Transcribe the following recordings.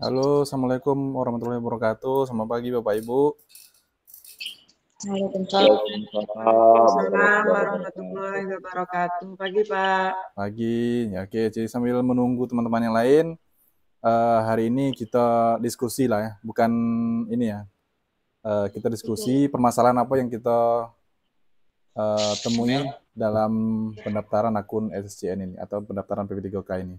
Halo, Assalamualaikum warahmatullahi wabarakatuh. Selamat pagi Bapak Ibu. assalamualaikum warahmatullahi wabarakatuh. Pagi Pak. Pagi. Ya, oke, jadi sambil menunggu teman-teman yang lain, uh, hari ini kita diskusi lah ya, bukan ini ya. Uh, kita diskusi iya. permasalahan apa yang kita uh, temui iya. dalam pendaftaran akun SCN ini atau pendaftaran PP3K ini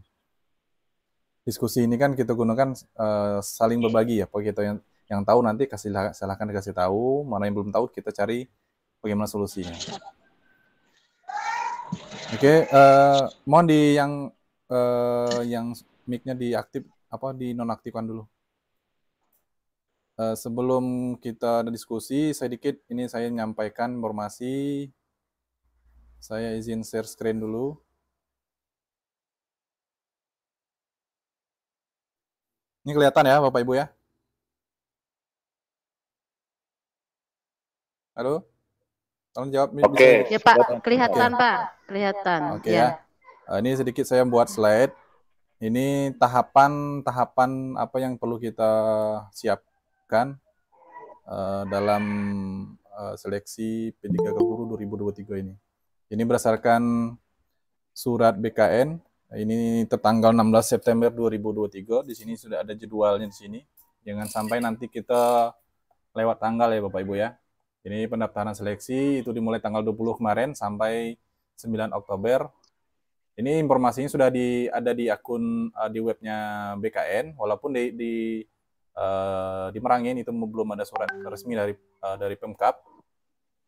diskusi ini kan kita gunakan uh, saling berbagi ya. Pokoknya kita yang yang tahu nanti kasih silahkan dikasih tahu, mana yang belum tahu kita cari bagaimana solusinya. Oke, okay, uh, eh, mohon di yang uh, yang micnya diaktif apa di nonaktifkan dulu. Uh, sebelum kita ada diskusi, sedikit ini saya menyampaikan informasi. Saya izin share screen dulu. Ini kelihatan ya Bapak Ibu ya. Halo? Tolong jawab. Oke. Okay. Ya Pak, kelihatan okay. Pak. Kelihatan. Oke okay, ya. ya. Eh, ini sedikit saya buat slide. Ini tahapan-tahapan apa yang perlu kita siapkan uh, dalam uh, seleksi P3K Guru 2023 ini. Ini berdasarkan surat BKN ini tertanggal 16 September 2023. Di sini sudah ada jadwalnya di sini. Jangan sampai nanti kita lewat tanggal ya Bapak Ibu ya. Ini pendaftaran seleksi itu dimulai tanggal 20 kemarin sampai 9 Oktober. Ini informasinya sudah di ada di akun uh, di webnya BKN walaupun di di uh, di Merangin itu belum ada surat resmi dari uh, dari Pemkap.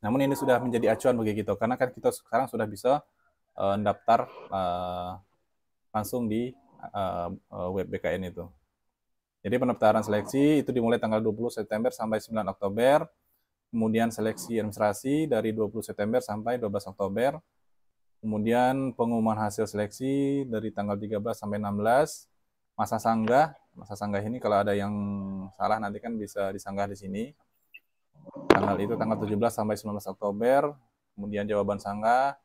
Namun ini sudah menjadi acuan bagi kita karena kan kita sekarang sudah bisa uh, mendaftar uh, langsung di uh, web BKN itu. Jadi pendaftaran seleksi itu dimulai tanggal 20 September sampai 9 Oktober, kemudian seleksi administrasi dari 20 September sampai 12 Oktober, kemudian pengumuman hasil seleksi dari tanggal 13 sampai 16, masa sanggah, masa sanggah ini kalau ada yang salah nanti kan bisa disanggah di sini. Tanggal itu tanggal 17 sampai 19 Oktober, kemudian jawaban sanggah,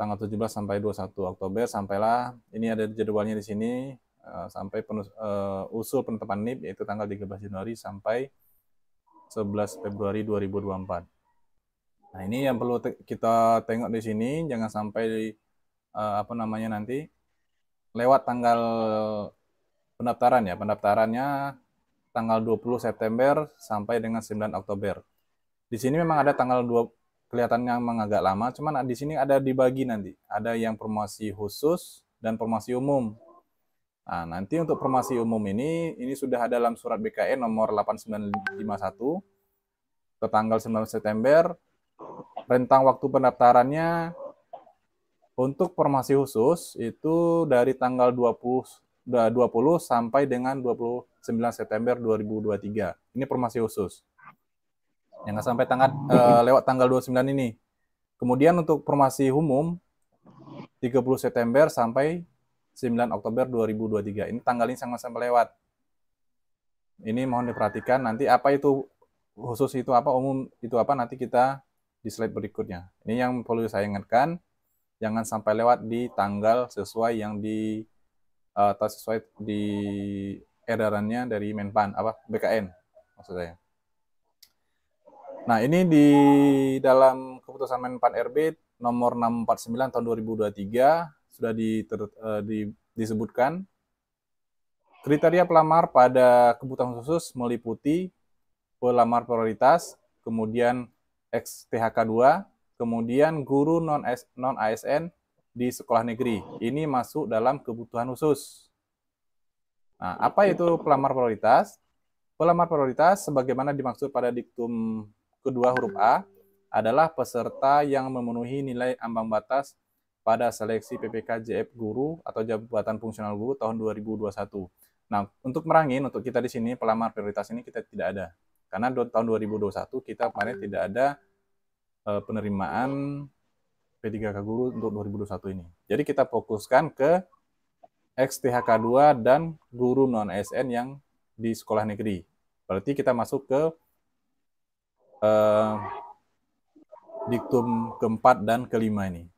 tanggal 17 sampai 21 Oktober sampailah ini ada jadwalnya di sini eh, sampai penus, uh, usul penetapan NIP yaitu tanggal 13 Januari sampai 11 Februari 2024. Nah, ini yang perlu kita tengok di sini jangan sampai uh, apa namanya nanti lewat tanggal pendaftaran ya. Pendaftarannya tanggal 20 September sampai dengan 9 Oktober. Di sini memang ada tanggal 2 kelihatannya memang agak lama, cuman ah, di sini ada dibagi nanti. Ada yang promosi khusus dan promosi umum. Nah, nanti untuk promosi umum ini, ini sudah ada dalam surat BKN nomor 8951 ke tanggal 9 September. Rentang waktu pendaftarannya untuk promosi khusus itu dari tanggal 20 20 sampai dengan 29 September 2023. Ini promosi khusus yang sampai tanggal uh, eh, lewat tanggal 29 ini. Kemudian untuk formasi umum 30 September sampai 9 Oktober 2023. Ini tanggal ini sangat sama lewat. Ini mohon diperhatikan nanti apa itu khusus itu apa umum itu apa nanti kita di slide berikutnya. Ini yang perlu saya ingatkan jangan sampai lewat di tanggal sesuai yang di eh, atau sesuai di edarannya dari Menpan apa BKN maksud saya. Nah, ini di dalam keputusan Menpan RB nomor 649 tahun 2023 sudah di, ter, uh, eh, di, disebutkan kriteria pelamar pada kebutuhan khusus meliputi pelamar prioritas, kemudian XTHK2, kemudian guru non non ASN di sekolah negeri. Ini masuk dalam kebutuhan khusus. Nah, apa itu pelamar prioritas? Pelamar prioritas sebagaimana dimaksud pada diktum kedua huruf A adalah peserta yang memenuhi nilai ambang batas pada seleksi PPK JF guru atau jabatan fungsional guru tahun 2021. Nah, untuk merangin untuk kita di sini pelamar prioritas ini kita tidak ada. Karena tahun 2021 kita kemarin tidak ada eh, penerimaan P3K guru untuk 2021 ini. Jadi kita fokuskan ke XTHK2 dan guru non ASN yang di sekolah negeri. Berarti kita masuk ke Eh, diktum keempat dan kelima ini.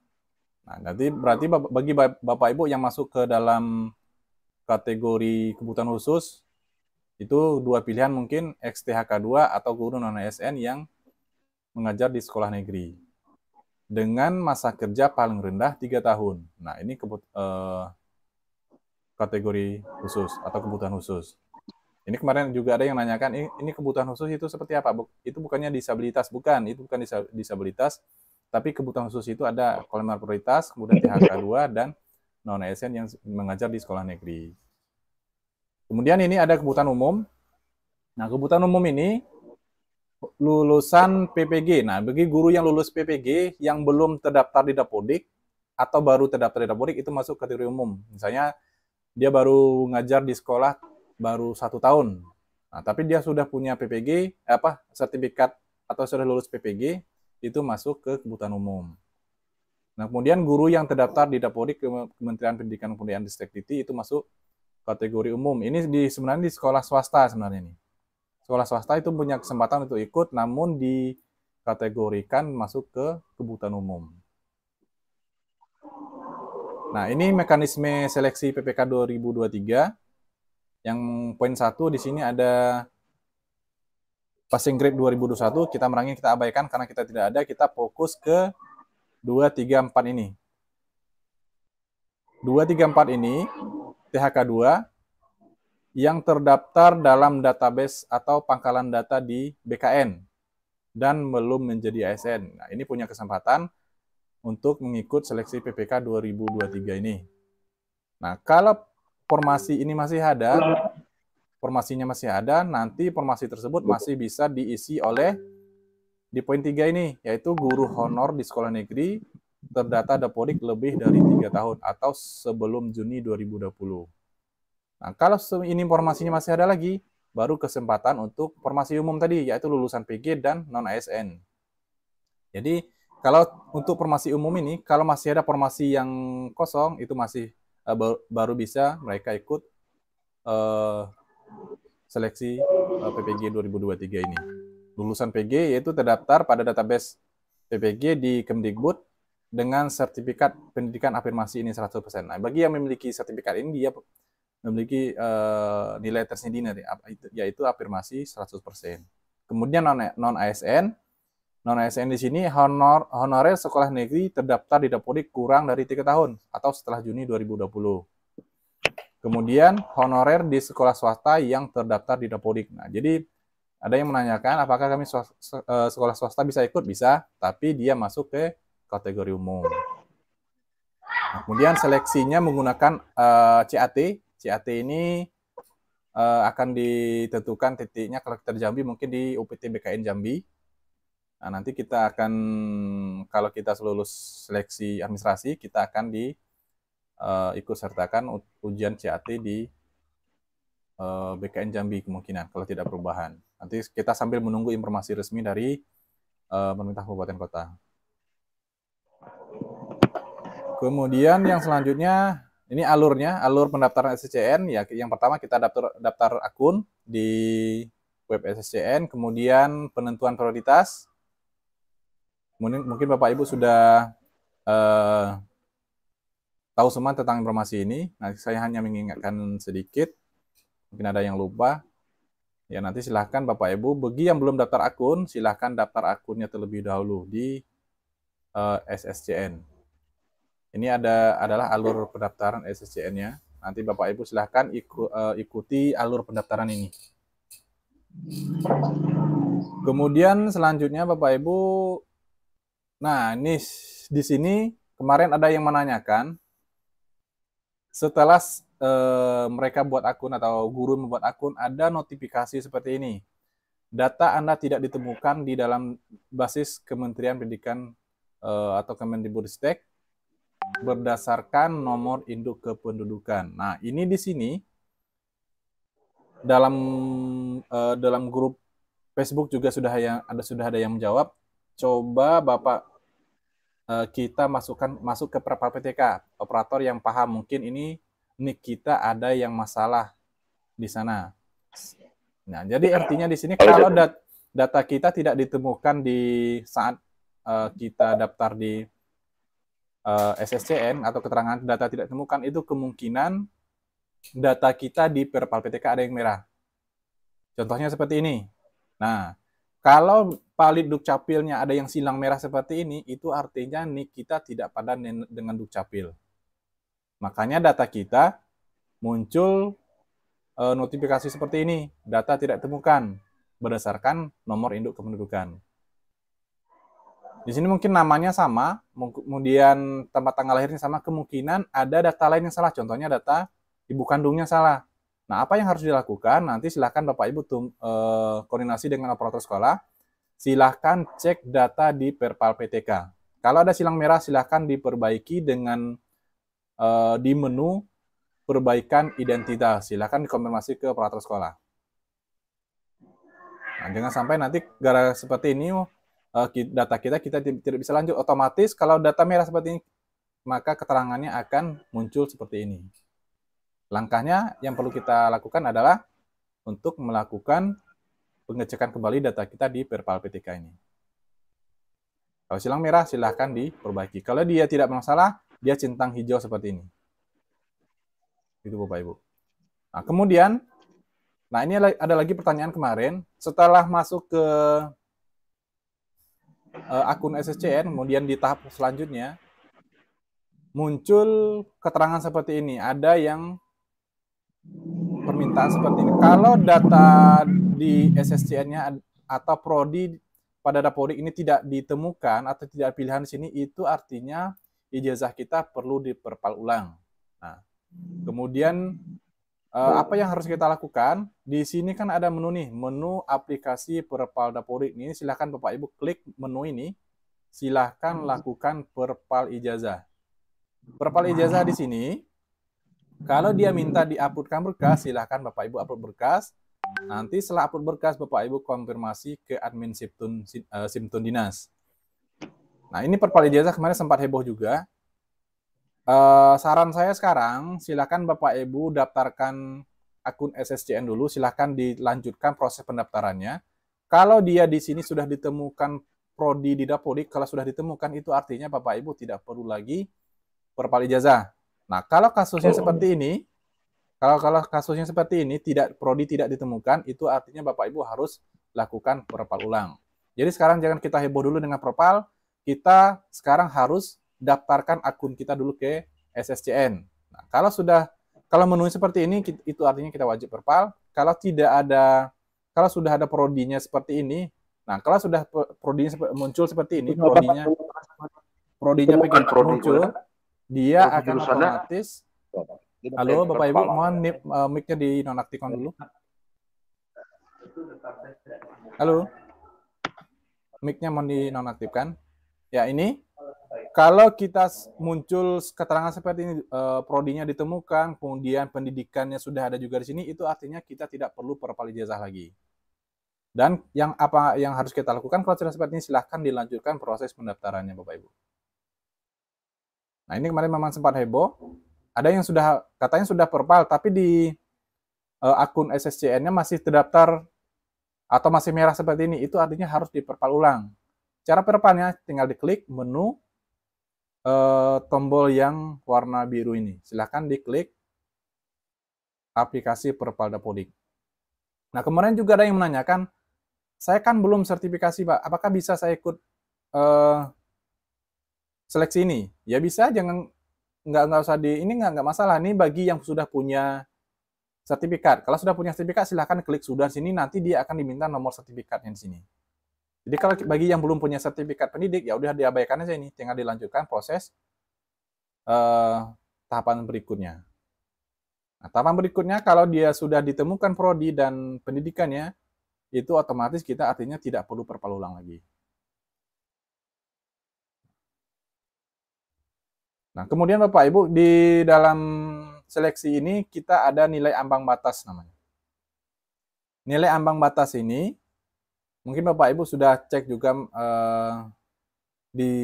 Nah, nanti berarti bagi Bapak Ibu yang masuk ke dalam kategori kebutuhan khusus itu dua pilihan mungkin XTHK2 atau guru non ASN yang mengajar di sekolah negeri dengan masa kerja paling rendah tiga tahun. Nah, ini kebut, eh, kategori khusus atau kebutuhan khusus. Ini kemarin juga ada yang nanyakan, ini, ini kebutuhan khusus itu seperti apa? Buk, itu bukannya disabilitas, bukan. Itu bukan disabilitas, tapi kebutuhan khusus itu ada kolemar prioritas, kemudian THK 2, dan non-ASN yang mengajar di sekolah negeri. Kemudian ini ada kebutuhan umum. Nah, kebutuhan umum ini lulusan PPG. Nah, bagi guru yang lulus PPG yang belum terdaftar di Dapodik atau baru terdaftar di Dapodik itu masuk kategori umum. Misalnya dia baru ngajar di sekolah baru satu tahun. Nah, tapi dia sudah punya PPG eh, apa sertifikat atau sudah lulus PPG itu masuk ke kebutuhan umum. Nah, kemudian guru yang terdaftar di Dapodik Kementerian Pendidikan dan Kebudayaan Distrik Diti itu masuk kategori umum. Ini di sebenarnya di sekolah swasta sebenarnya ini. Sekolah swasta itu punya kesempatan untuk ikut namun dikategorikan masuk ke kebutuhan umum. Nah, ini mekanisme seleksi PPK 2023 yang poin satu di sini ada passing grade 2021 kita merangin kita abaikan karena kita tidak ada kita fokus ke 2 3 4 ini. 2 3 4 ini THK2 yang terdaftar dalam database atau pangkalan data di BKN dan belum menjadi ASN. Nah, ini punya kesempatan untuk mengikut seleksi PPK 2023 ini. Nah, kalau formasi ini masih ada, formasinya masih ada, nanti formasi tersebut masih bisa diisi oleh di poin 3 ini, yaitu guru honor di sekolah negeri terdata dapodik lebih dari tiga tahun atau sebelum Juni 2020. Nah, kalau ini informasinya masih ada lagi, baru kesempatan untuk formasi umum tadi, yaitu lulusan PG dan non-ASN. Jadi, kalau untuk formasi umum ini, kalau masih ada formasi yang kosong, itu masih uh, eh, baru, baru bisa mereka ikut uh, seleksi uh, PPG 2023 ini. Lulusan PG yaitu terdaftar pada database PPG di Kemdikbud dengan sertifikat pendidikan afirmasi ini 100%. Nah, bagi yang memiliki sertifikat ini dia memiliki uh, nilai tersendiri yaitu afirmasi 100%. Kemudian non non ASN Non ASN di sini honor honorer sekolah negeri terdaftar di Dapodik kurang dari tiga tahun atau setelah Juni 2020. Kemudian honorer di sekolah swasta yang terdaftar di Dapodik. Nah, jadi ada yang menanyakan apakah kami swasta, e, sekolah swasta bisa ikut? Bisa, tapi dia masuk ke kategori umum. Nah, kemudian seleksinya menggunakan uh, e, CAT. CAT ini uh, akan ditentukan titiknya kalau kita di Jambi mungkin di UPT BKN Jambi Nah, nanti kita akan kalau kita lulus seleksi administrasi, kita akan di uh, ikut sertakan ujian CAT di uh, eh, BKN Jambi kemungkinan kalau tidak perubahan. Nanti kita sambil menunggu informasi resmi dari uh, pemerintah kabupaten kota. Kemudian yang selanjutnya ini alurnya, alur pendaftaran SCCN ya yang pertama kita daftar daftar akun di web SSCN, kemudian penentuan prioritas, mungkin mungkin Bapak Ibu sudah uh, tahu semua tentang informasi ini. Nah, saya hanya mengingatkan sedikit. Mungkin ada yang lupa. Ya, nanti silahkan Bapak Ibu, bagi yang belum daftar akun, silahkan daftar akunnya terlebih dahulu di uh, eh, SSCN. Ini ada adalah alur pendaftaran SSCN-nya. Nanti Bapak Ibu silahkan iku, uh, ikuti alur pendaftaran ini. Kemudian selanjutnya Bapak Ibu Nah, ini di sini kemarin ada yang menanyakan setelah e, mereka buat akun atau guru membuat akun ada notifikasi seperti ini. Data Anda tidak ditemukan di dalam basis Kementerian Pendidikan e, atau Kemendikbudristek berdasarkan nomor induk kependudukan. Nah, ini di sini dalam e, dalam grup Facebook juga sudah yang ada sudah ada yang menjawab. Coba Bapak Eh, kita masukkan masuk ke PPTK operator yang paham mungkin ini nik kita ada yang masalah di sana. Nah, jadi iya. artinya di sini kalau gitu. dat data kita tidak ditemukan di saat uh, kita daftar di uh, eh, SSCN atau keterangan data tidak ditemukan itu kemungkinan data kita di Perpal PTK ada yang merah. Contohnya seperti ini. Nah, kalau palit dukcapilnya ada yang silang merah seperti ini, itu artinya nik kita tidak padan dengan dukcapil. Makanya data kita muncul e, notifikasi seperti ini, data tidak ditemukan berdasarkan nomor induk kependudukan. Di sini mungkin namanya sama, kemudian tempat tanggal lahirnya sama, kemungkinan ada data lain yang salah, contohnya data ibu kandungnya salah. Nah, apa yang harus dilakukan? Nanti silahkan Bapak Ibu tum, e, koordinasi dengan operator sekolah silahkan cek data di Perpal PTK. Kalau ada silang merah, silahkan diperbaiki dengan uh, di menu perbaikan identitas. Silahkan dikonfirmasi ke operator sekolah. Nah, jangan sampai nanti gara seperti ini uh, data kita kita tidak bisa lanjut. Otomatis kalau data merah seperti ini, maka keterangannya akan muncul seperti ini. Langkahnya yang perlu kita lakukan adalah untuk melakukan pengecekan kembali data kita di perpal PTK ini. Kalau silang merah, silahkan diperbaiki. Kalau dia tidak masalah, dia centang hijau seperti ini. Itu Bapak-Ibu. Nah, kemudian, nah ini ada lagi pertanyaan kemarin. Setelah masuk ke eh, akun SSCN, kemudian di tahap selanjutnya, muncul keterangan seperti ini. Ada yang permintaan seperti ini. Kalau data di SSCN-nya atau prodi pada Dapori ini tidak ditemukan atau tidak pilihan di sini, itu artinya ijazah kita perlu diperpal ulang. Nah, kemudian eh, apa yang harus kita lakukan? Di sini kan ada menu nih, menu aplikasi perpal Dapori ini. Silahkan Bapak Ibu klik menu ini. Silahkan lakukan perpal ijazah. Perpal ijazah di sini kalau dia minta diuploadkan berkas, silahkan Bapak Ibu upload berkas. Nanti setelah upload berkas, Bapak Ibu konfirmasi ke admin Simtun, Simtun eh, Dinas. Nah, ini perpali jasa kemarin sempat heboh juga. Uh, saran saya sekarang, silahkan Bapak Ibu daftarkan akun SSCN dulu, silahkan dilanjutkan proses pendaftarannya. Kalau dia di sini sudah ditemukan prodi di Dapodik, kalau sudah ditemukan itu artinya Bapak Ibu tidak perlu lagi perpali jasa Nah, kalau kasusnya oh. seperti ini, kalau kalau kasusnya seperti ini tidak prodi tidak ditemukan, itu artinya Bapak Ibu harus lakukan propal ulang. Jadi sekarang jangan kita heboh dulu dengan propal, kita sekarang harus daftarkan akun kita dulu ke SSCN. Nah, kalau sudah kalau menu seperti ini itu artinya kita wajib propal. Kalau tidak ada kalau sudah ada prodinya seperti ini, nah kalau sudah prodinya muncul seperti ini, prodinya prodinya pengen muncul, dia akan otomatis halo bapak ibu mohon uh, mic-nya dinonaktifkan dulu halo mic-nya mohon dinonaktifkan ya ini kalau kita muncul keterangan seperti ini, uh, prodinya ditemukan, kemudian pendidikannya sudah ada juga di sini, itu artinya kita tidak perlu perpal ijazah lagi. Dan yang apa yang harus kita lakukan kalau sudah seperti ini, silahkan dilanjutkan proses pendaftarannya, Bapak Ibu. Nah ini kemarin memang sempat heboh. Ada yang sudah katanya sudah perpal, tapi di uh, akun SSCN-nya masih terdaftar atau masih merah seperti ini. Itu artinya harus diperpal ulang. Cara perpalnya tinggal diklik menu uh, tombol yang warna biru ini. Silahkan diklik aplikasi perpal dapodik. Nah kemarin juga ada yang menanyakan, saya kan belum sertifikasi pak, apakah bisa saya ikut uh, seleksi ini ya bisa jangan nggak nggak usah di ini nggak nggak masalah ini bagi yang sudah punya sertifikat kalau sudah punya sertifikat silahkan klik sudah sini nanti dia akan diminta nomor sertifikatnya di sini jadi kalau bagi yang belum punya sertifikat pendidik ya udah diabaikan aja ini tinggal dilanjutkan proses uh, tahapan berikutnya nah, tahapan berikutnya kalau dia sudah ditemukan prodi dan pendidikannya itu otomatis kita artinya tidak perlu perpalulang lagi Nah, kemudian Bapak Ibu di dalam seleksi ini kita ada nilai ambang batas namanya. Nilai ambang batas ini mungkin Bapak Ibu sudah cek juga eh, di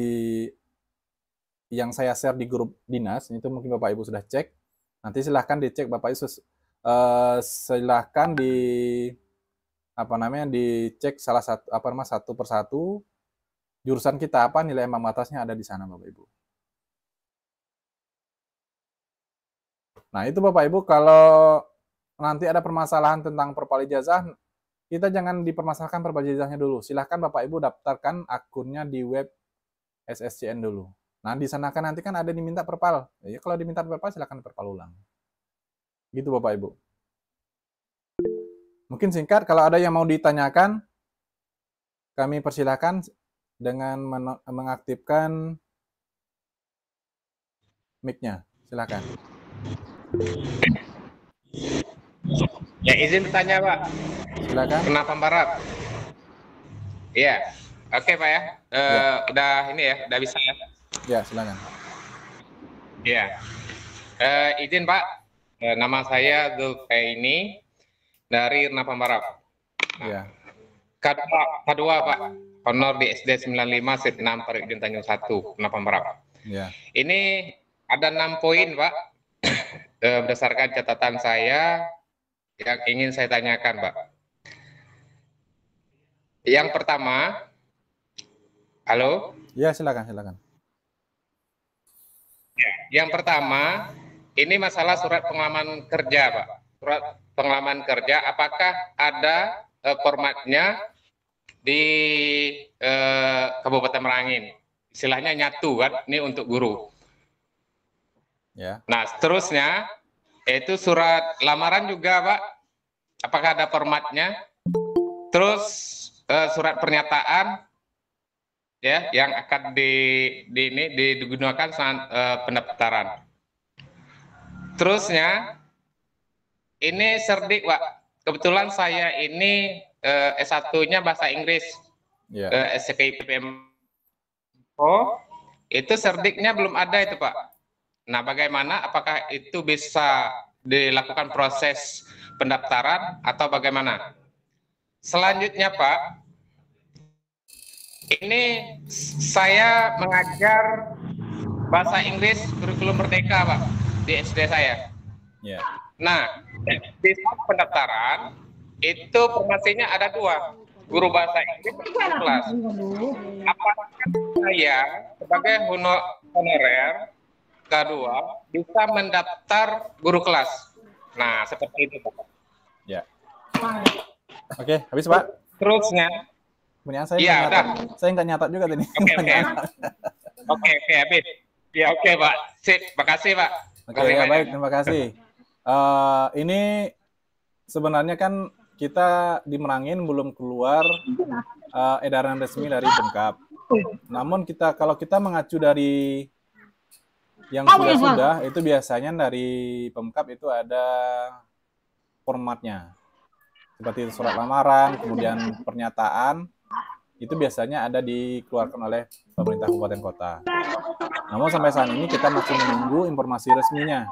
yang saya share di grup dinas itu mungkin Bapak Ibu sudah cek. Nanti silahkan dicek Bapak Ibu eh, silahkan di apa namanya dicek salah satu apa nama satu persatu jurusan kita apa nilai ambang batasnya ada di sana Bapak Ibu. Nah, itu Bapak Ibu kalau nanti ada permasalahan tentang perpali jazah, kita jangan dipermasalahkan perpali jazahnya dulu. Silahkan Bapak Ibu daftarkan akunnya di web SSCN dulu. Nah, di sana kan nanti kan ada diminta perpal. Ya, kalau diminta perpal silahkan perpal ulang. Gitu Bapak Ibu. Mungkin singkat, kalau ada yang mau ditanyakan, kami persilahkan dengan mengaktifkan mic-nya. Silakan. Ya izin bertanya Pak. Silakan. Kenapa Barat? Iya. Oke okay, Pak ya. Uh, ya. Udah ini ya, udah bisa ya. Ya silakan. Iya. Uh, izin Pak. Uh, nama saya Zulkaini dari Kenapa Barat. Iya. Kedua, kedua Pak. Honor di SD 95 Sit 6 Parikdin Tanjung 1 Napa Barat. Iya. Ini ada enam poin Pak Eh, berdasarkan catatan saya yang ingin saya tanyakan, Pak. Yang pertama, halo? Ya, silakan, silakan. Ya, yang pertama, ini masalah surat pengalaman kerja, Pak. Surat pengalaman kerja, apakah ada eh, formatnya di eh, Kabupaten Merangin? Istilahnya nyatu, kan? Ini untuk guru. Ya. Nah, seterusnya itu surat lamaran juga, Pak. Apakah ada formatnya? Terus uh, surat pernyataan ya yang akan di, di ini digunakan saat uh, pendaftaran. Terusnya ini serdik, Pak. Kebetulan saya ini uh, eh, S1-nya bahasa Inggris. Ya. Uh, SKIPM Oh, itu serdiknya belum ada itu, Pak. Nah, bagaimana? Apakah itu bisa dilakukan proses pendaftaran atau bagaimana? Selanjutnya, Pak, ini saya mengajar bahasa Inggris kurikulum merdeka, Pak, di SD saya. Yeah. Nah, di saat pendaftaran itu formasinya ada dua, guru bahasa Inggris kelas. Apakah saya sebagai honorer K2 bisa mendaftar guru kelas. Nah, seperti itu, Pak. Ya. Oke, okay, habis, Pak. Terusnya. Kemudian saya ya, nggak saya nggak nyatat juga tadi. Oke, oke. Oke, oke, habis. Ya, oke, okay, Pak. Sip, makasih, Pak. Oke, okay, ya, baik, terima kasih. Uh, ini sebenarnya kan kita di merangin belum keluar uh, edaran resmi dari bengkap. Namun kita kalau kita mengacu dari yang sudah-sudah itu biasanya dari pemkap itu ada formatnya seperti surat lamaran kemudian pernyataan itu biasanya ada dikeluarkan oleh pemerintah kabupaten kota. Namun sampai saat ini kita masih menunggu informasi resminya.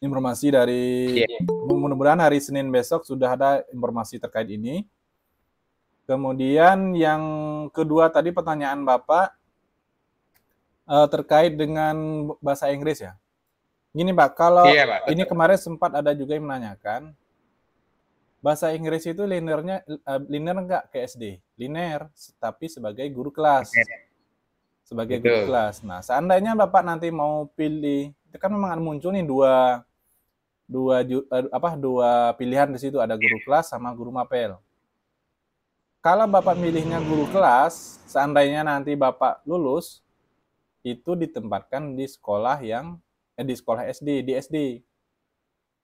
Informasi dari yeah. mudah-mudahan hari Senin besok sudah ada informasi terkait ini. Kemudian yang kedua tadi pertanyaan Bapak uh, terkait dengan bahasa Inggris ya. Gini Pak, kalau iya, Pak, ini kemarin sempat ada juga yang menanyakan bahasa Inggris itu linernya uh, eh, linear enggak ke SD? liner, tapi sebagai guru kelas. Sebagai betul. guru kelas. Nah, seandainya Bapak nanti mau pilih, itu kan memang muncul nih dua dua eh, apa dua pilihan di situ ada guru kelas sama guru mapel. Kalau Bapak milihnya guru kelas, seandainya nanti Bapak lulus, itu ditempatkan di sekolah yang eh, di sekolah SD di SD.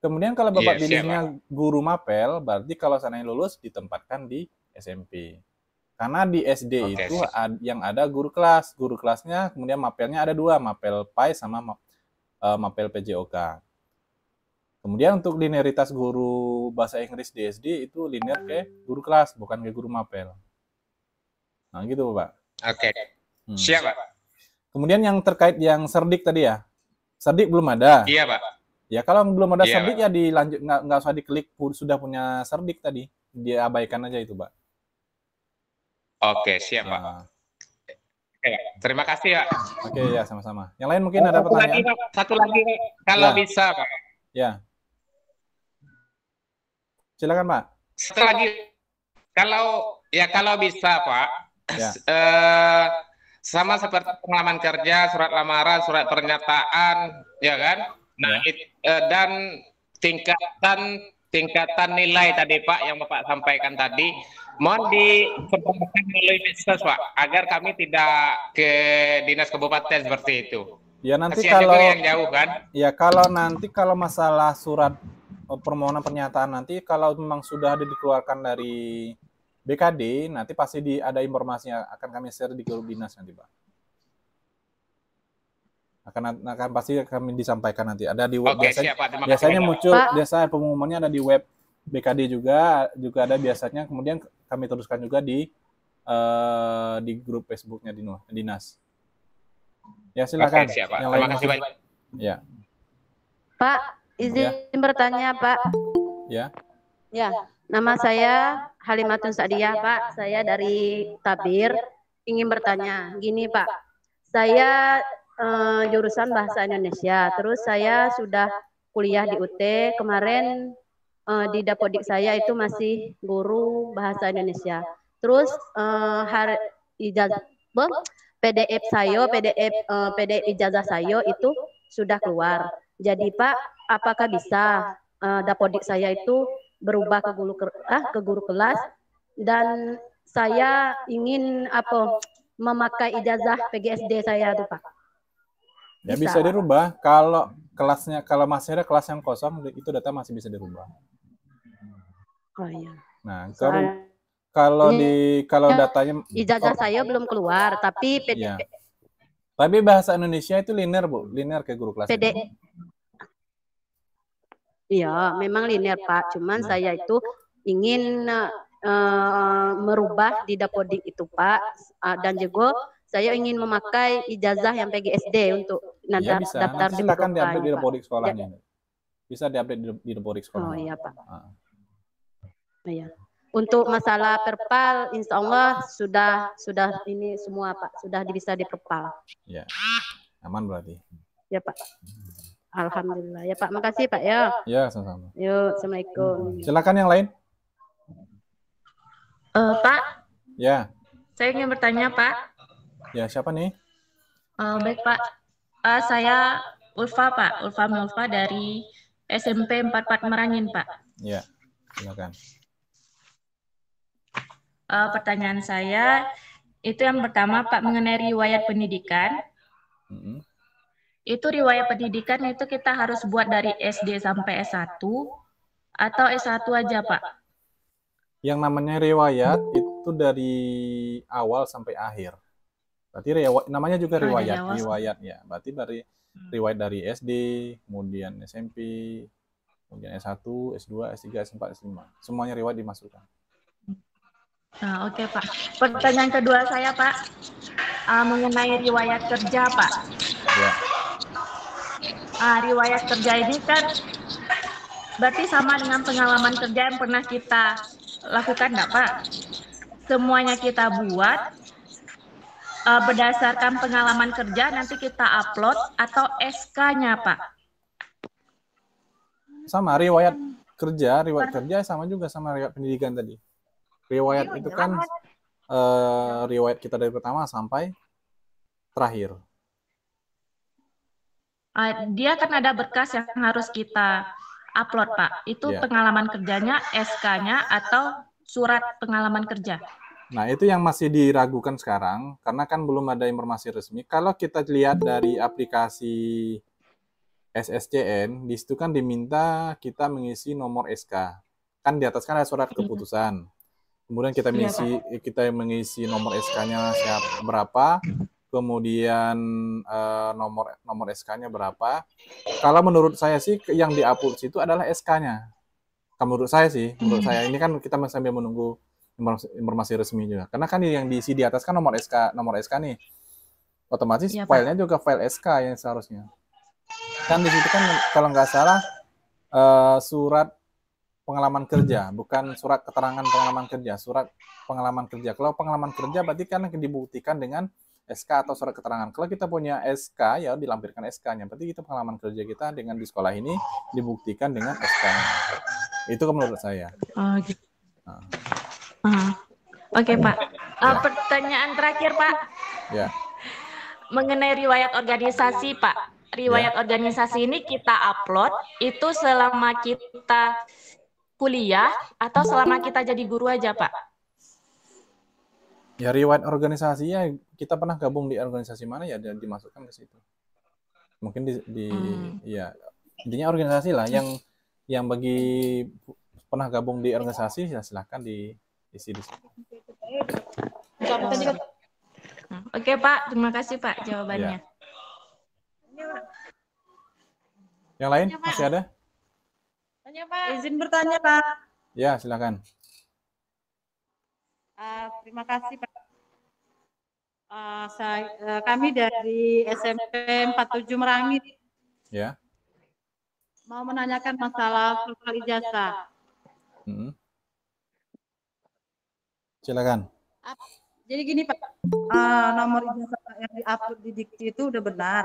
Kemudian kalau bapak yes, iya, pilihnya siapa? guru mapel, berarti kalau sananya lulus ditempatkan di SMP. Karena di SD okay, itu ad, yang ada guru kelas, guru kelasnya kemudian mapelnya ada dua, mapel PAI sama uh, mapel PJOK. Kemudian untuk linearitas guru bahasa Inggris di SD itu linear ke guru kelas, bukan ke guru mapel. Nah gitu Pak. Oke. Okay. Hmm. Siap Pak. Kemudian yang terkait yang serdik tadi ya, serdik belum ada. Iya pak. Ya kalau belum ada iya, serdik ya dilanjut nggak nggak usah diklik sudah punya serdik tadi, diabaikan aja itu pak. Oke siap pak. Ya. terima kasih ya. Oke ya sama-sama. Yang lain mungkin oh, ada pertanyaan. Lagi, Satu lagi kalau ya. bisa pak. Ya. Silakan pak. Satu lagi kalau ya kalau bisa pak. Ya. Uh, sama seperti pengalaman kerja, surat lamaran, surat pernyataan, ya kan? Nah, ya. it, uh, dan tingkatan tingkatan nilai tadi Pak yang Bapak sampaikan tadi mohon dipertemukan melalui medsos Pak agar kami tidak ke dinas kabupaten seperti itu. Ya nanti kalau yang jauh kan? Ya kalau nanti kalau masalah surat eh, permohonan pernyataan nanti kalau memang sudah ada dikeluarkan dari BKD nanti pasti di, ada informasinya akan kami share di grup dinas nanti pak akan akan pasti kami disampaikan nanti ada di web Oke, biasanya, siap, biasanya muncul pak. biasa pengumumannya ada di web BKD juga juga ada biasanya kemudian kami teruskan juga di uh, di grup Facebooknya dinas ya silakan Oke, siap, pak. yang lain kasih ya Pak izin ya. bertanya Pak ya ya Nama saya Halimatun Sadia, Pak. Saya dari Tabir. Ingin bertanya, gini Pak, saya eh, eh, jurusan Bahasa Indonesia. Terus saya sudah kuliah di UT. Kemarin eh, eh di dapodik saya itu masih guru Bahasa Indonesia. Terus eh, eh hari ijazah PDF saya, PDF eh, PDF ijazah saya itu sudah keluar. Jadi Pak, apakah bisa eh, dapodik saya itu berubah ke guru ke ah, ke guru kelas dan saya ingin apa memakai ijazah PGSD saya tuh Pak. Ya, bisa. Ya bisa dirubah kalau kelasnya kalau masih ada kelas yang kosong itu data masih bisa dirubah. Oh iya. Nah, kalau kalau di kalau datanya ijazah oh, saya belum keluar tapi PD... ya. Tapi bahasa Indonesia itu linear, Bu. Linear ke guru kelas. PD, Iya, memang linear Pak. Cuman nah. saya itu ingin uh, merubah di dapodik itu Pak. Uh, dan juga saya ingin memakai ijazah yang PGSD untuk ya, bisa. daftar Nanti ya. Bisa diupdate di dapodik oh, sekolahnya. Bisa diupdate di, di dapodik sekolahnya. Oh iya Pak. Ah. Iya. Untuk masalah perpal, insya Allah sudah sudah ini semua Pak sudah bisa diperpal. Ya, aman berarti. Ya Pak. Hmm. Alhamdulillah. Ya Pak, makasih Pak ya. Ya, sama-sama. Yuk, Assalamualaikum. Hmm. Silakan yang lain. Uh, Pak. Ya. Saya ingin bertanya Pak. Ya, siapa nih? Uh, baik Pak. Uh, saya Ulfa Pak, Ulfa Mulfa dari SMP 44 Merangin Pak. Ya, silakan. Uh, pertanyaan saya itu yang pertama Pak mengenai riwayat pendidikan. Mm -hmm itu riwayat pendidikan itu kita harus buat dari SD sampai S1 atau S1 aja, Pak? Yang namanya riwayat itu dari awal sampai akhir. Berarti riwayat namanya juga ah, riwayat, oh, riwayat ya. Berarti dari hmm. riwayat dari SD, kemudian SMP, kemudian S1, S2, S3, S4, S5. Semuanya riwayat dimasukkan. Nah, oke okay, Pak. Pertanyaan kedua saya Pak uh, mengenai riwayat kerja Pak. Ya uh, riwayat kerja ini kan berarti sama dengan pengalaman kerja yang pernah kita lakukan enggak Pak? Semuanya kita buat uh, berdasarkan pengalaman kerja nanti kita upload atau SK-nya Pak? Sama riwayat kerja, riwayat kerja sama juga sama riwayat pendidikan tadi. Riwayat itu kan uh, riwayat kita dari pertama sampai terakhir. Eh, dia kan ada berkas yang harus kita upload Pak. Itu ya. pengalaman kerjanya, SK-nya atau surat pengalaman kerja. Nah, itu yang masih diragukan sekarang karena kan belum ada informasi resmi. Kalau kita lihat dari aplikasi SSCN, di situ kan diminta kita mengisi nomor SK. Kan di atas kan ada surat iya, keputusan. Kemudian kita iya, mengisi kita mengisi nomor SK-nya siap berapa, kemudian uh, nomor nomor SK-nya berapa. Kalau menurut saya sih yang dihapus itu adalah SK-nya. Kalau menurut saya sih, menurut hmm. saya ini kan kita masih sambil menunggu informasi, resmi juga. Karena kan yang diisi di atas kan nomor SK, nomor SK nih. Otomatis ya, filenya juga file SK yang seharusnya. Kan di situ kan kalau nggak salah uh, surat pengalaman kerja, bukan surat keterangan pengalaman kerja, surat pengalaman kerja. Kalau pengalaman kerja berarti kan dibuktikan dengan SK atau surat keterangan. Kalau kita punya SK ya dilampirkan SK-nya. Berarti itu pengalaman kerja kita dengan di sekolah ini dibuktikan dengan SK-nya. Itu menurut saya. Oh, gitu. Nah. Uh. Oke okay, Pak. Uh, Pertanyaan terakhir Pak. Ya. Mengenai riwayat organisasi Pak. Riwayat ya. organisasi ini kita upload itu selama kita kuliah atau selama kita jadi guru aja Pak? Ya riwayat organisasi ya kita pernah gabung di organisasi mana ya dimasukkan ke situ mungkin di, di hmm. ya intinya organisasi lah yang yang bagi pernah gabung di organisasi ya silahkan diisi di sini. Hmm, oke Pak, terima kasih Pak jawabannya. Ya. Yang lain Tanya, masih ada? Tanya Pak. Izin bertanya Pak. Ya silakan. Uh, terima kasih Pak Uh, saya, uh, kami dari SMP 47 Puluh Ya. Mau menanyakan masalah vokal ijazah. Hmm. Silakan. Jadi gini Pak, uh, nomor ijazah yang diupload di Dikti itu udah benar,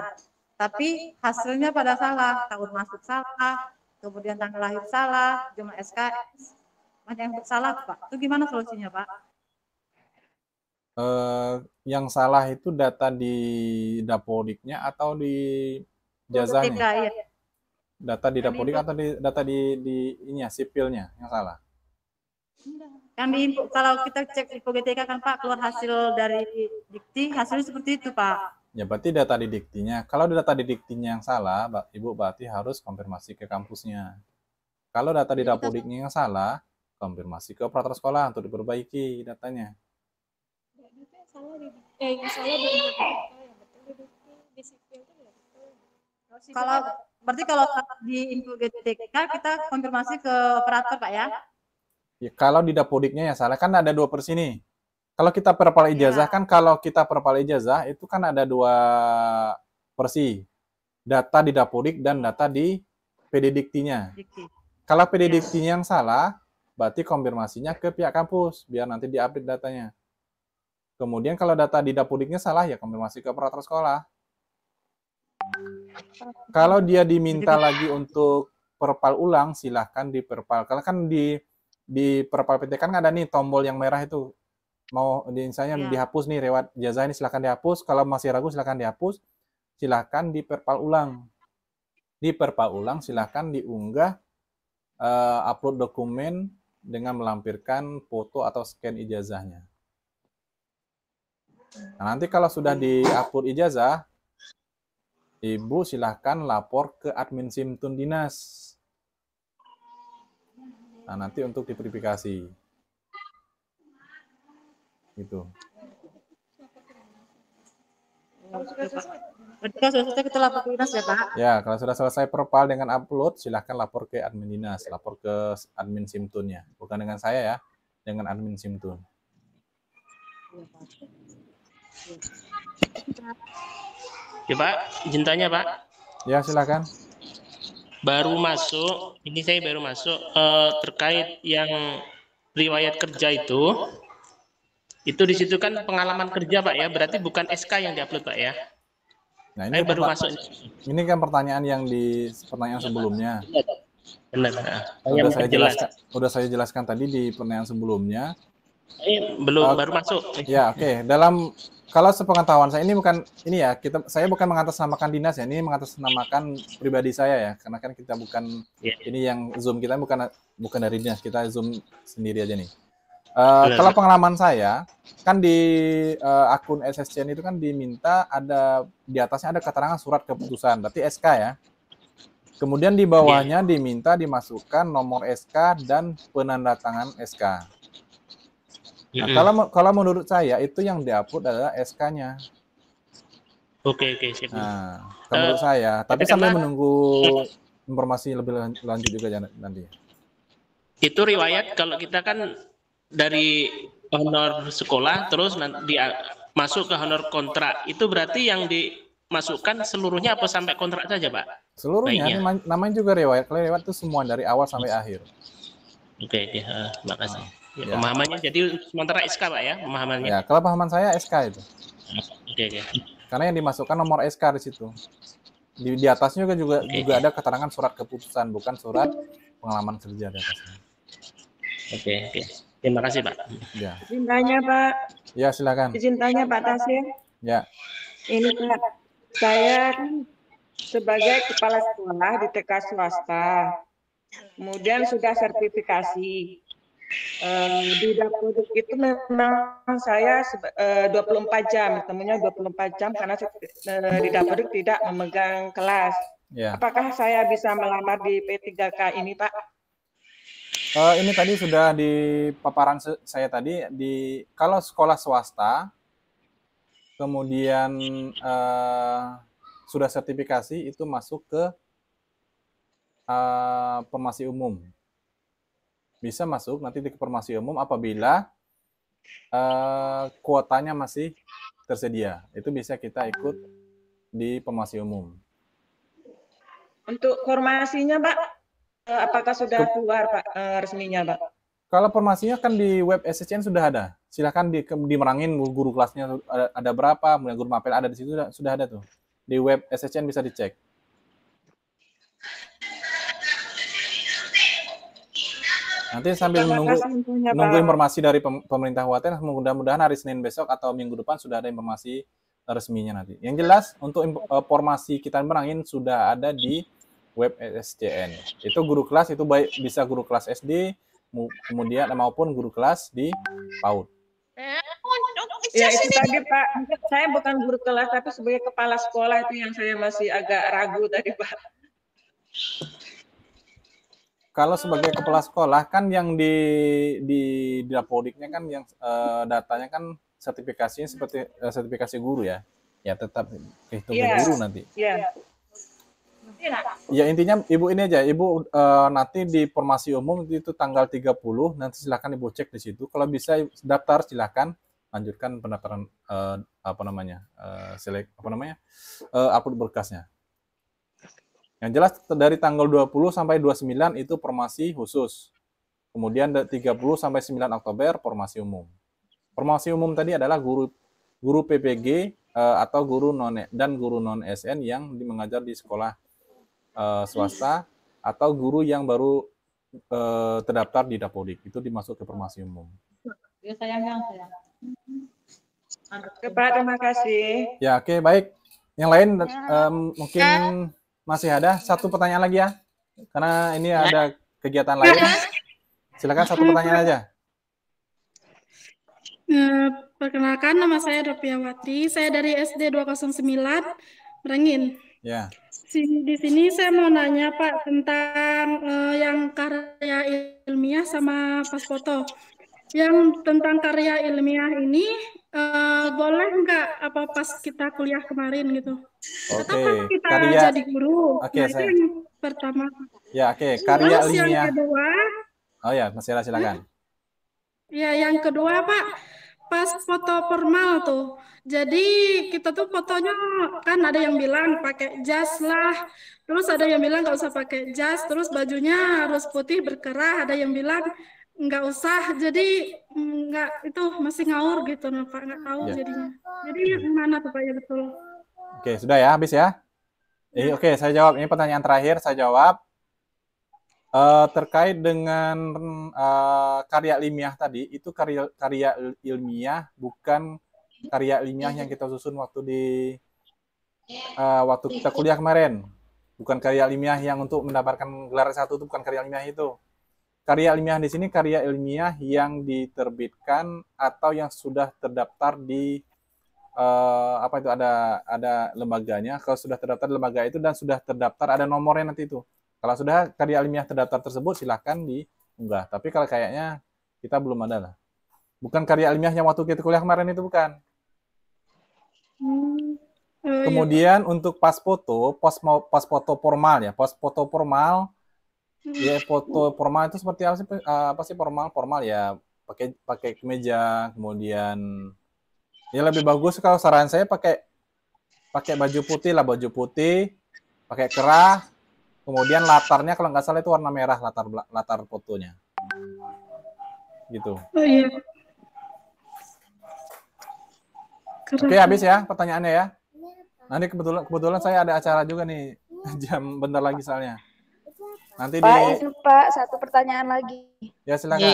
tapi hasilnya pada salah, tahun masuk salah, kemudian tanggal lahir salah, jumlah SKS, banyak yang salah Pak. Itu gimana solusinya Pak? eh, yang salah itu data di Dapodiknya atau di jazanya? ya. Data di Dapodik atau di data di di ini ya sipilnya yang salah? Yang di kalau kita cek di PGTK kan Pak keluar hasil dari dikti hasilnya seperti itu Pak. Ya berarti data di diktinya. Kalau data di diktinya yang salah, Ibu berarti harus konfirmasi ke kampusnya. Kalau data di iya, Dapodiknya yang salah, konfirmasi ke operator sekolah untuk diperbaiki datanya salah di eh yang salah di yang betul di di sipil itu nggak betul kalau berarti kalau di info GTK kita konfirmasi ke operator pak ya ya kalau di dapodiknya ya salah kan ada dua persi ini. kalau kita perpal iya. ijazah ya. kan kalau kita perpal ijazah itu kan ada dua persi data di dapodik dan data di pedidiktinya. Dikti. Kalau pedidiktinya ya. yang salah, berarti konfirmasinya ke pihak kampus biar nanti diupdate datanya. Kemudian kalau data di dapodiknya salah ya konfirmasi ke operator sekolah. Kalau dia diminta lagi untuk perpal ulang silahkan diperpal. Kalau kan di di perpal PT kan ada nih tombol yang merah itu mau misalnya ya. dihapus nih lewat jazah ini silahkan dihapus. Kalau masih ragu silahkan dihapus. Silahkan diperpal ulang. Diperpal ulang silahkan diunggah uh, upload dokumen dengan melampirkan foto atau scan ijazahnya. Nah, nanti kalau sudah di upload ijazah, Ibu silahkan lapor ke admin Simtun Dinas. Nah, nanti untuk diverifikasi. Gitu. Kalau sudah selesai kita lapor dinas ya Pak? Ya, kalau sudah selesai perpal dengan upload, silahkan lapor ke admin dinas, lapor ke admin Simtunnya. Bukan dengan saya ya, dengan admin Simtun. Ya, Ya Pak, jentanya Pak. Ya silakan. Baru masuk, ini saya baru masuk eh, terkait yang riwayat kerja itu. Itu di situ kan pengalaman kerja Pak ya, berarti bukan SK yang diupload Pak ya. Nah ini saya kan baru masuk. Ini kan pertanyaan yang di pertanyaan sebelumnya. Benar. Sudah saya jelaskan, sudah saya jelaskan tadi di pertanyaan sebelumnya. Eh, belum uh, baru masuk. Ya, oke. Okay. Dalam kalau sepengetahuan saya ini bukan ini ya kita saya bukan mengatasnamakan dinas ya ini mengatasnamakan pribadi saya ya karena kan kita bukan yeah. ini yang zoom kita bukan bukan dari dinas kita zoom sendiri aja nih. Uh, kalau pengalaman saya kan di uh, akun SSCN itu kan diminta ada di atasnya ada keterangan surat keputusan berarti SK ya. Kemudian di bawahnya yeah. diminta dimasukkan nomor SK dan penandatangan SK. Nah, mm-hmm. kalau kalau menurut saya itu yang diupload adalah SK-nya. Oke, oke, siap. Nah, kalau uh, menurut eh, saya, tapi sambil menunggu informasi lebih lanjut juga nanti. Itu riwayat kalau kita kan dari honor sekolah terus nanti masuk ke honor kontrak, itu berarti yang dimasukkan seluruhnya apa sampai kontrak saja, Pak? Seluruhnya, namanya juga riwayat. Kalau riwayat itu semua dari awal sampai akhir. Oke, okay, ya, eh, uh, makasih. Oh. Ah. Ya, ya, Pemahamannya jadi sementara SK Pak ya, pemahamannya. Ya, kalau pemahaman saya SK itu. Oke, oke. Karena yang dimasukkan nomor SK di situ. Di, di atasnya juga juga, okay. juga ada keterangan surat keputusan, bukan surat pengalaman kerja di atasnya. Oke, okay, oke. Okay. Terima kasih, Pak. Ya. Izin tanya, Pak. Ya, silakan. Izin tanya, Pak Tasir. Ya. Ini, Pak. Saya sebagai kepala sekolah di TK swasta. Kemudian sudah sertifikasi Uh, di dapur itu memang saya eh, uh, 24 jam, temunya 24 jam karena uh, di dapur tidak memegang kelas. Ya. Apakah saya bisa melamar di P3K ini, Pak? Uh, ini tadi sudah di paparan saya tadi di kalau sekolah swasta kemudian uh, sudah sertifikasi itu masuk ke uh, umum bisa masuk nanti di formasi umum apabila uh, kuotanya masih tersedia. Itu bisa kita ikut di formasi umum. Untuk formasinya, Pak, eh, apakah sudah keluar Pak eh, resminya, Pak? Kalau formasinya kan di web SSCN sudah ada. Silahkan di, dimerangin guru kelasnya ada, ada berapa, mulai guru mapel ada di situ sudah, sudah ada tuh. Di web SSCN bisa dicek. Nanti sambil menunggu nunggu, informasi dari pemerintah Kabupaten, mudah-mudahan hari Senin besok atau minggu depan sudah ada informasi resminya nanti. Yang jelas untuk informasi eh, kita merangin sudah ada di web SCN. Itu guru kelas itu baik bisa guru kelas SD kemudian maupun guru kelas di PAUD. Ya itu tadi Pak, saya bukan guru kelas tapi sebagai kepala sekolah itu yang saya masih agak ragu tadi Pak kalau sebagai kepala sekolah kan yang di di dapodiknya kan yang uh, datanya kan sertifikasinya seperti uh, sertifikasi guru ya ya tetap kehitung yeah. guru nanti yeah. Iya. ya intinya ibu ini aja ibu uh, nanti di formasi umum itu tanggal 30 nanti silahkan ibu cek di situ kalau bisa daftar silahkan lanjutkan pendaftaran uh, apa namanya uh, selek apa namanya uh, upload berkasnya yang jelas dari tanggal 20 sampai 29 itu formasi khusus. Kemudian 30 sampai 9 Oktober formasi umum. Formasi umum tadi adalah guru guru PPG eh, atau guru non e, dan guru non SN yang mengajar di sekolah eh, swasta atau guru yang baru eh, terdaftar di Dapodik itu dimasuk ke formasi umum. Ya, saya, terima kasih. Ya, oke, okay, baik. Yang lain um, mungkin ya masih ada satu pertanyaan lagi ya, karena ini ya. ada kegiatan lain. Ya. Silakan satu pertanyaan aja. Eh, perkenalkan, nama saya Rapiawati. Saya dari SD 209, Merengin Ya. Di sini saya mau nanya Pak tentang uh, yang karya ilmiah sama pas foto. Yang tentang karya ilmiah ini Eh, boleh nggak apa pas kita kuliah kemarin gitu? Oke. Okay. kita karya... jadi guru? Oke, okay, nah, saya... yang pertama. Ya, oke. Okay. Karya Terus Linia. yang kedua. Oh ya, Mas Ira silakan. Ya, yang kedua Pak, pas foto formal tuh. Jadi kita tuh fotonya kan ada yang bilang pakai jas lah, terus ada yang bilang nggak usah pakai jas, terus bajunya harus putih berkerah, ada yang bilang nggak usah jadi mm, nggak itu masih ngaur gitu nah, pak nggak ya. tahu ya. jadinya jadi mana tuh pak ya betul oke sudah ya habis ya eh, oke saya jawab ini pertanyaan terakhir saya jawab uh, terkait dengan uh, karya ilmiah tadi itu karya karya ilmiah bukan karya ilmiah yang kita susun waktu di uh, waktu kita kuliah kemarin bukan karya ilmiah yang untuk mendapatkan gelar satu itu bukan karya ilmiah itu Karya ilmiah di sini karya ilmiah yang diterbitkan atau yang sudah terdaftar di eh, apa itu ada ada lembaganya. Kalau sudah terdaftar di lembaga itu dan sudah terdaftar ada nomornya nanti itu. Kalau sudah karya ilmiah terdaftar tersebut silahkan diunggah. Tapi kalau kayaknya kita belum ada lah. Bukan karya ilmiah yang waktu kita kuliah kemarin itu bukan. Hmm. Oh, iya. Kemudian untuk pas foto, pos pos foto formal ya, pos foto formal ya foto formal itu seperti apa sih ah, apa sih formal formal ya pakai pakai kemeja kemudian ya lebih bagus kalau saran saya pakai pakai baju putih lah baju putih pakai kerah kemudian latarnya kalau nggak salah itu warna merah latar latar fotonya gitu oh, iya. oke habis ya pertanyaannya ya nanti kebetulan kebetulan saya ada acara juga nih jam bentar lagi soalnya Nanti Pak, di... itu, Pak, satu pertanyaan lagi. Ya, silakan.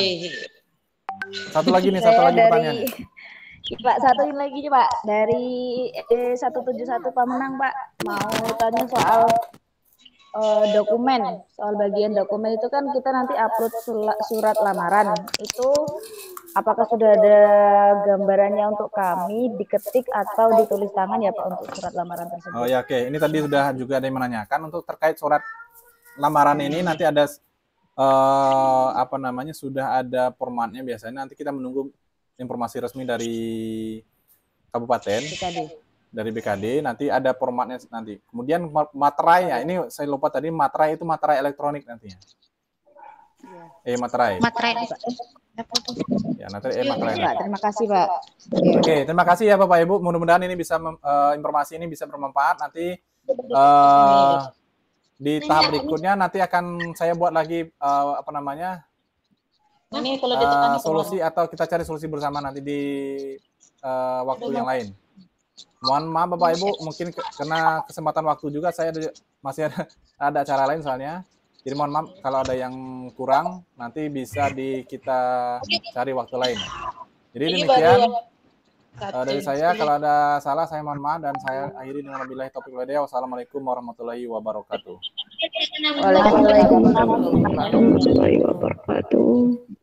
Satu lagi nih, satu lagi pertanyaan. Pak, satu lagi nih Pak. Dari eh, 171 Pemenang, Pak, mau tanya soal eh, dokumen. Soal bagian dokumen itu kan kita nanti upload surat, lamaran. Itu apakah sudah ada gambarannya untuk kami diketik atau ditulis tangan ya Pak untuk surat lamaran tersebut? Oh ya, oke. Ini tadi sudah juga ada yang menanyakan untuk terkait surat lamaran ini iya. nanti ada uh, apa namanya sudah ada formatnya biasanya nanti kita menunggu informasi resmi dari kabupaten BKD. Iya. Iya. dari BKD nanti ada formatnya nanti kemudian materai ya ini saya lupa tadi materai itu materai elektronik nantinya ya. eh materai materai ya nanti eh materai ya, terima kasih pak oke terima kasih ya bapak ibu mudah-mudahan ini bisa uh, informasi ini bisa bermanfaat nanti uh, di nah, tahap iya, berikutnya ini. nanti akan saya buat lagi uh, apa namanya ini kalau uh, solusi kemana? atau kita cari solusi bersama nanti di uh, waktu Aduh, yang lain. Mohon maaf Bapak Ibu, mungkin karena kesempatan waktu juga saya ada, masih ada ada acara lain soalnya. Jadi mohon maaf kalau ada yang kurang nanti bisa di kita cari waktu lain. Jadi demikian. Ya. Uh, dari saya kalau ada salah saya mohon maaf dan saya akhiri dengan wabillahi topik walhidayah. Wassalamualaikum warahmatullahi wabarakatuh. Waalaikumsalam warahmatullahi wabarakatuh.